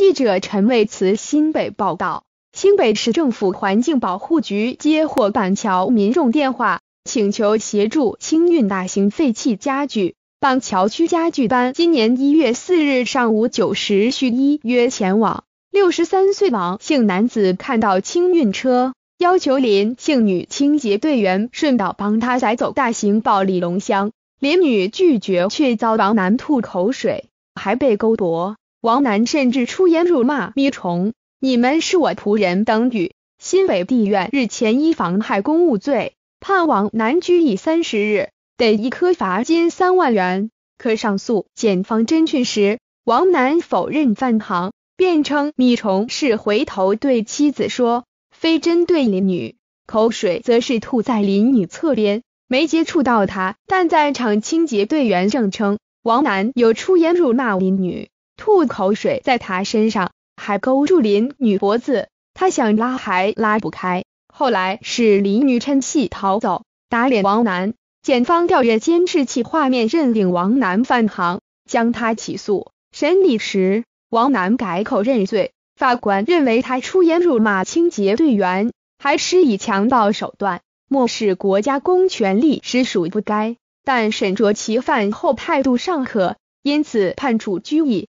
记者陈卫慈新北报道，新北市政府环境保护局接获板桥民众电话，请求协助清运大型废弃家具。板桥区家具班今年一月四日上午九时许，一约前往，六十三岁王姓男子看到清运车，要求林姓女清洁队员顺道帮他载走大型暴力龙箱。林女拒绝，却遭王男吐口水，还被勾夺。王楠甚至出言辱骂米虫，你们是我仆人等语。新北地院日前依妨害公务罪判王楠拘役三十日，得一颗罚金三万元，可上诉。检方侦讯时，王楠否认犯行，辩称米虫是回头对妻子说，非针对林女。口水则是吐在林女侧边，没接触到她。但在场清洁队员证称，王楠有出言辱骂林女。吐口水在他身上，还勾住林女脖子，他想拉还拉不开。后来是林女趁隙逃走。打脸王楠，检方调阅监视器画面认定王楠犯行，将他起诉。审理时，王楠改口认罪。法官认为他出言辱骂清洁队员，还施以强暴手段，漠视国家公权力，实属不该。但沈卓其犯后态度尚可，因此判处拘役。